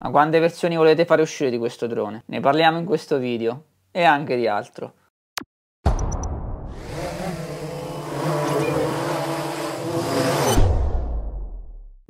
Ma quante versioni volete fare uscire di questo drone? Ne parliamo in questo video e anche di altro.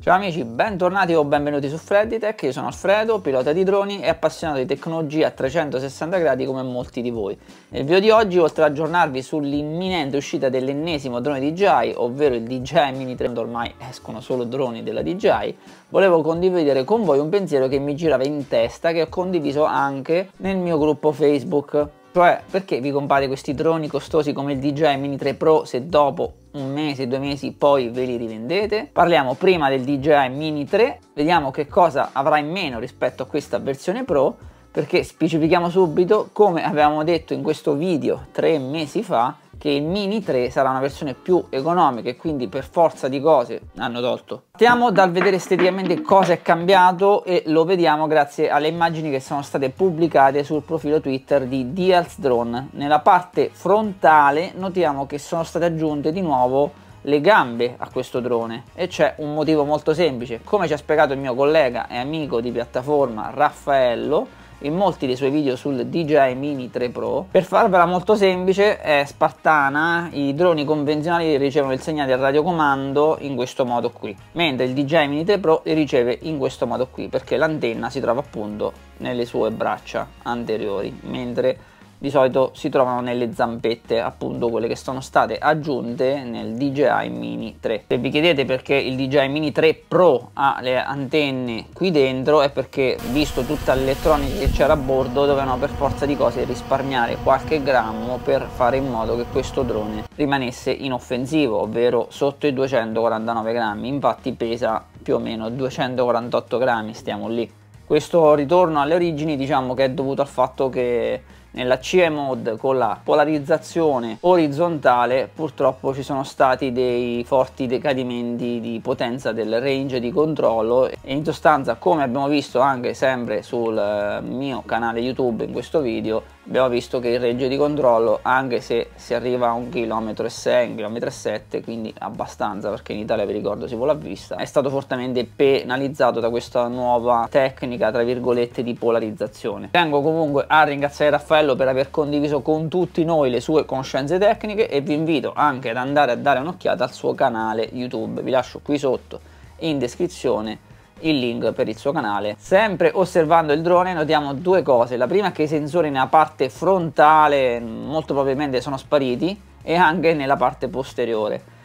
Ciao amici, bentornati o benvenuti su Freddy Tech, io sono Alfredo, pilota di droni e appassionato di tecnologia a 360 gradi come molti di voi. Nel video di oggi, oltre ad aggiornarvi sull'imminente uscita dell'ennesimo drone DJI, ovvero il DJI Mini 3, ormai escono solo droni della DJI, volevo condividere con voi un pensiero che mi girava in testa che ho condiviso anche nel mio gruppo Facebook. Cioè, perché vi compare questi droni costosi come il DJI Mini 3 Pro se dopo un mese, due mesi, poi ve li rivendete. Parliamo prima del DJI Mini 3, vediamo che cosa avrà in meno rispetto a questa versione Pro, perché specifichiamo subito, come avevamo detto in questo video tre mesi fa, che il Mini 3 sarà una versione più economica e quindi per forza di cose hanno tolto. Partiamo dal vedere esteticamente cosa è cambiato e lo vediamo grazie alle immagini che sono state pubblicate sul profilo Twitter di Dials Drone. Nella parte frontale notiamo che sono state aggiunte di nuovo le gambe a questo drone e c'è un motivo molto semplice. Come ci ha spiegato il mio collega e amico di piattaforma Raffaello, in molti dei suoi video sul DJI Mini 3 Pro. Per farvela molto semplice, è spartana, i droni convenzionali ricevono il segnale al radiocomando in questo modo qui, mentre il DJI Mini 3 Pro li riceve in questo modo qui, perché l'antenna si trova appunto nelle sue braccia anteriori, mentre di solito si trovano nelle zampette, appunto quelle che sono state aggiunte nel DJI Mini 3. Se vi chiedete perché il DJI Mini 3 Pro ha le antenne qui dentro è perché visto tutta l'elettronica che c'era a bordo dovevano per forza di cose risparmiare qualche grammo per fare in modo che questo drone rimanesse inoffensivo, ovvero sotto i 249 grammi, infatti pesa più o meno 248 grammi, stiamo lì. Questo ritorno alle origini diciamo che è dovuto al fatto che nella CE mode con la polarizzazione orizzontale purtroppo ci sono stati dei forti decadimenti di potenza del range di controllo e in sostanza come abbiamo visto anche sempre sul eh, mio canale YouTube in questo video abbiamo visto che il reggio di controllo anche se si arriva a 1,6 km, 1,7 km, quindi abbastanza perché in Italia vi ricordo si vola a vista, è stato fortemente penalizzato da questa nuova tecnica tra virgolette di polarizzazione. Tengo comunque a ringraziare Raffaello per aver condiviso con tutti noi le sue conoscenze tecniche e vi invito anche ad andare a dare un'occhiata al suo canale YouTube, vi lascio qui sotto in descrizione il link per il suo canale. Sempre osservando il drone notiamo due cose, la prima è che i sensori nella parte frontale molto probabilmente sono spariti e anche nella parte posteriore.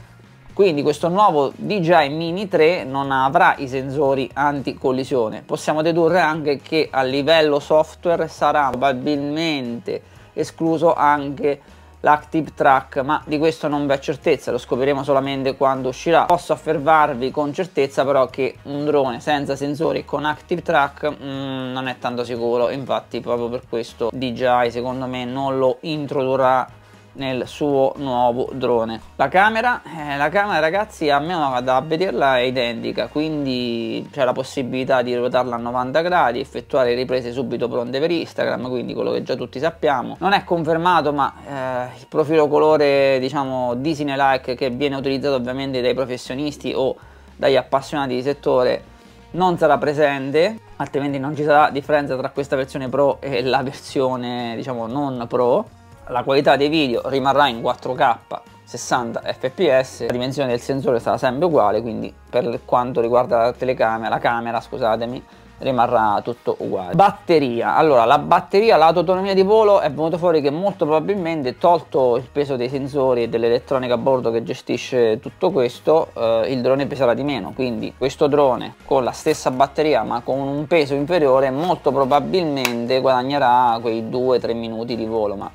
Quindi questo nuovo DJI Mini 3 non avrà i sensori anticollisione. Possiamo dedurre anche che a livello software sarà probabilmente escluso anche l'Active Track, ma di questo non vi è certezza, lo scopriremo solamente quando uscirà. Posso affermarvi con certezza però che un drone senza sensori con Active Track mm, non è tanto sicuro, infatti proprio per questo DJI secondo me non lo introdurrà nel suo nuovo drone. La camera, eh, la camera ragazzi a me da vederla è identica, quindi c'è la possibilità di ruotarla a 90 gradi, effettuare riprese subito pronte per Instagram, quindi quello che già tutti sappiamo. Non è confermato ma eh, il profilo colore diciamo Disney like che viene utilizzato ovviamente dai professionisti o dagli appassionati di settore non sarà presente, altrimenti non ci sarà differenza tra questa versione Pro e la versione diciamo non Pro la qualità dei video rimarrà in 4K 60 fps, la dimensione del sensore sarà sempre uguale, quindi per quanto riguarda la telecamera, la camera, scusatemi, rimarrà tutto uguale. Batteria. Allora, la batteria, l'autonomia di volo è venuto fuori che molto probabilmente, tolto il peso dei sensori e dell'elettronica a bordo che gestisce tutto questo, eh, il drone peserà di meno. Quindi questo drone con la stessa batteria ma con un peso inferiore molto probabilmente guadagnerà quei 2-3 minuti di volo, ma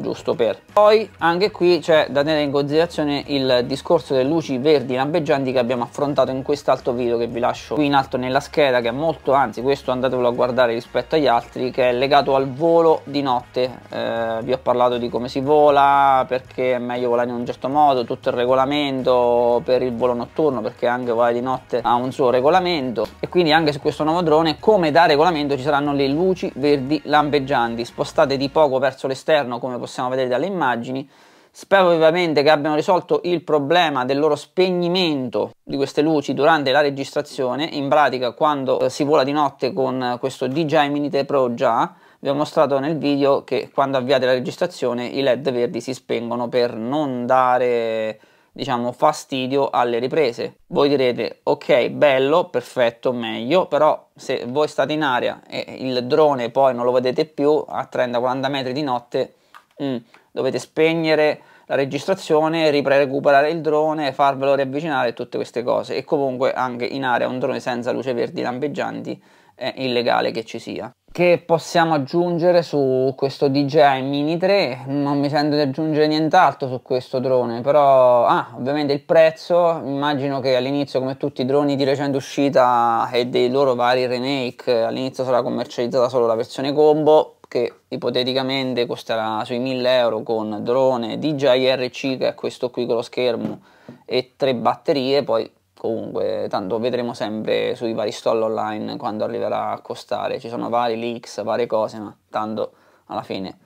giusto per. Poi anche qui c'è da tenere in considerazione il discorso delle luci verdi lampeggianti che abbiamo affrontato in quest'altro video che vi lascio qui in alto nella scheda che è molto, anzi questo andatevelo a guardare rispetto agli altri che è legato al volo di notte. Eh, vi ho parlato di come si vola, perché è meglio volare in un certo modo, tutto il regolamento per il volo notturno perché anche volare di notte ha un suo regolamento e quindi anche su questo nuovo drone come da regolamento ci saranno le luci verdi lampeggianti spostate di poco verso l'esterno come possiamo possiamo vedere dalle immagini. Spero vivamente che abbiano risolto il problema del loro spegnimento di queste luci durante la registrazione, in pratica quando eh, si vola di notte con eh, questo DJI Mini 3 Pro già, vi ho mostrato nel video che quando avviate la registrazione i led verdi si spengono per non dare diciamo fastidio alle riprese voi direte ok bello perfetto meglio però se voi state in aria e il drone poi non lo vedete più a 30-40 metri di notte Mm. Dovete spegnere la registrazione, recuperare il drone, farvelo riavvicinare, tutte queste cose. E comunque anche in area un drone senza luce verdi lampeggianti è illegale che ci sia. Che possiamo aggiungere su questo DJI Mini 3? Non mi sento di aggiungere nient'altro su questo drone, però ah, ovviamente il prezzo, immagino che all'inizio come tutti i droni di recente uscita e dei loro vari remake, all'inizio sarà commercializzata solo la versione combo, che ipoteticamente costerà sui 1000 euro con drone DJI RC che è questo qui con lo schermo e tre batterie poi comunque tanto vedremo sempre sui vari stall online quando arriverà a costare ci sono vari leaks varie cose ma tanto alla fine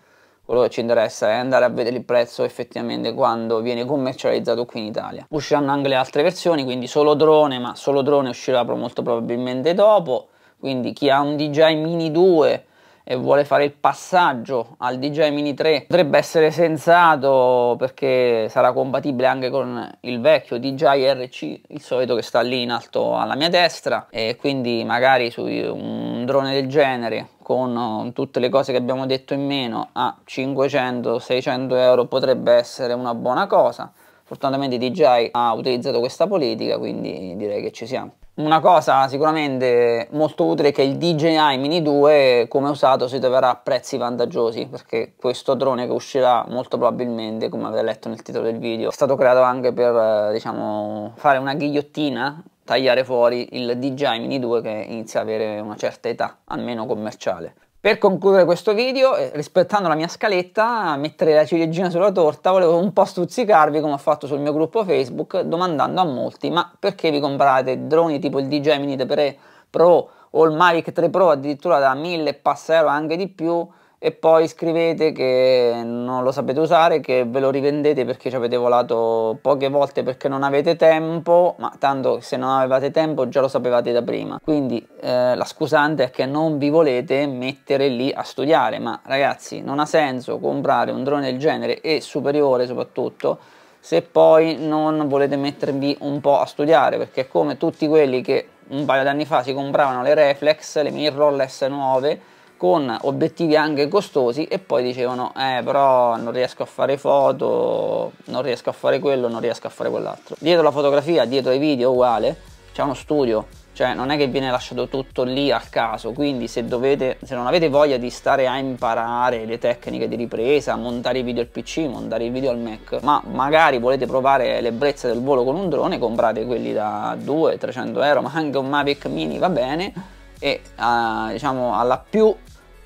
quello che ci interessa è andare a vedere il prezzo effettivamente quando viene commercializzato qui in Italia usciranno anche le altre versioni quindi solo drone ma solo drone uscirà molto probabilmente dopo quindi chi ha un DJI Mini 2 e vuole fare il passaggio al DJI Mini 3 potrebbe essere sensato perché sarà compatibile anche con il vecchio DJI RC il solito che sta lì in alto alla mia destra e quindi magari su un drone del genere con eh, tutte le cose che abbiamo detto in meno a 500-600 euro potrebbe essere una buona cosa Fortunatamente DJI ha utilizzato questa politica, quindi direi che ci siamo. Una cosa sicuramente molto utile è che il DJI Mini 2 come usato si troverà a prezzi vantaggiosi perché questo drone che uscirà molto probabilmente come avete letto nel titolo del video è stato creato anche per diciamo fare una ghigliottina tagliare fuori il DJI Mini 2 che inizia ad avere una certa età almeno commerciale per concludere questo video, eh, rispettando la mia scaletta, mettere la ciliegina sulla torta, volevo un po' stuzzicarvi come ho fatto sul mio gruppo Facebook, domandando a molti, ma perché vi comprate droni tipo il DJI Mini 3 Pro o il Mavic 3 Pro addirittura da 1000 e passa euro anche di più, e poi scrivete che non lo sapete usare, che ve lo rivendete perché ci avete volato poche volte perché non avete tempo, ma tanto se non avevate tempo già lo sapevate da prima. Quindi eh, la scusante è che non vi volete mettere lì a studiare, ma ragazzi non ha senso comprare un drone del genere e superiore soprattutto se poi non volete mettervi un po' a studiare, perché come tutti quelli che un paio d'anni fa si compravano le reflex, le mirrorless nuove, con obiettivi anche costosi e poi dicevano eh però non riesco a fare foto, non riesco a fare quello, non riesco a fare quell'altro. Dietro la fotografia, dietro ai video uguale, c'è uno studio, cioè non è che viene lasciato tutto lì al caso, quindi se, dovete, se non avete voglia di stare a imparare le tecniche di ripresa, montare i video al PC, montare i video al Mac, ma magari volete provare l'ebbrezza del volo con un drone, comprate quelli da 200-300 euro, ma anche un Mavic Mini va bene e uh, diciamo alla più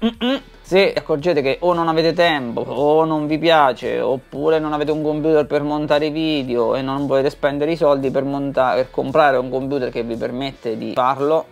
Mm-mm. Se accorgete che o non avete tempo o non vi piace oppure non avete un computer per montare video e non volete spendere i soldi per, monta- per comprare un computer che vi permette di farlo,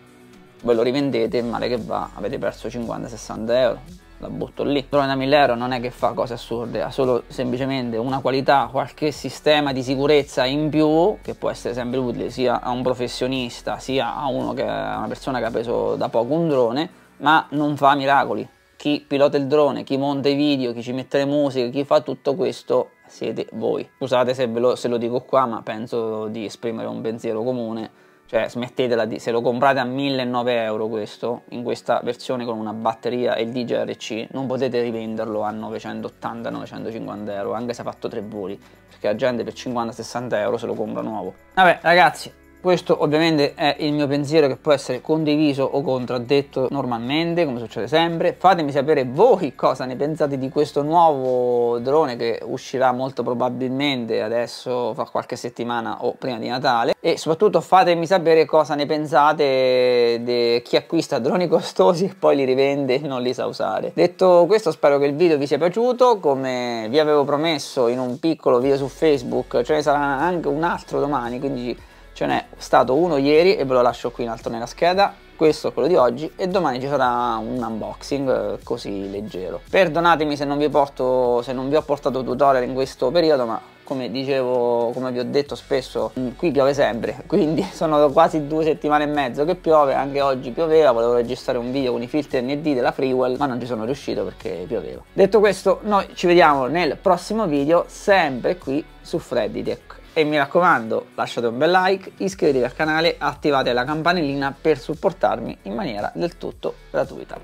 ve lo rivendete male che va, avete perso 50-60 euro. La butto lì. Drone da 1000 euro non è che fa cose assurde, ha solo semplicemente una qualità, qualche sistema di sicurezza in più che può essere sempre utile sia a un professionista sia a, che, a una persona che ha preso da poco un drone ma non fa miracoli. Chi pilota il drone, chi monta i video, chi ci mette le musiche, chi fa tutto questo siete voi. Scusate se, lo, se lo dico qua, ma penso di esprimere un pensiero comune. Cioè, smettetela di, se lo comprate a 1.900 euro questo, in questa versione con una batteria e il DJRC, non potete rivenderlo a 980-950 euro, anche se ha fatto tre voli, perché la gente per 50-60 euro se lo compra nuovo. Vabbè ragazzi, questo ovviamente è il mio pensiero che può essere condiviso o contraddetto normalmente, come succede sempre. Fatemi sapere voi cosa ne pensate di questo nuovo drone che uscirà molto probabilmente adesso, fra qualche settimana o prima di Natale. E soprattutto fatemi sapere cosa ne pensate di chi acquista droni costosi e poi li rivende e non li sa usare. Detto questo, spero che il video vi sia piaciuto. Come vi avevo promesso in un piccolo video su Facebook, ce ne sarà anche un altro domani, quindi ce n'è stato uno ieri e ve lo lascio qui in alto nella scheda questo è quello di oggi e domani ci sarà un unboxing eh, così leggero perdonatemi se non vi, porto, se non vi ho portato tutorial in questo periodo ma come dicevo, come vi ho detto spesso, mm, qui piove sempre, quindi sono quasi due settimane e mezzo che piove, anche oggi pioveva, volevo registrare un video con i filtri ND della Freewell, ma non ci sono riuscito perché pioveva. Detto questo, noi ci vediamo nel prossimo video, sempre qui su Freddy Tech e mi raccomando lasciate un bel like, iscrivetevi al canale, attivate la campanellina per supportarmi in maniera del tutto gratuita.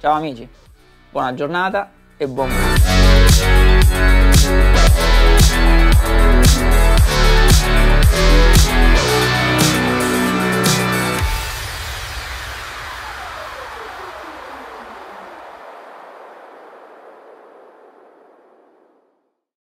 Ciao amici, buona giornata e buon video.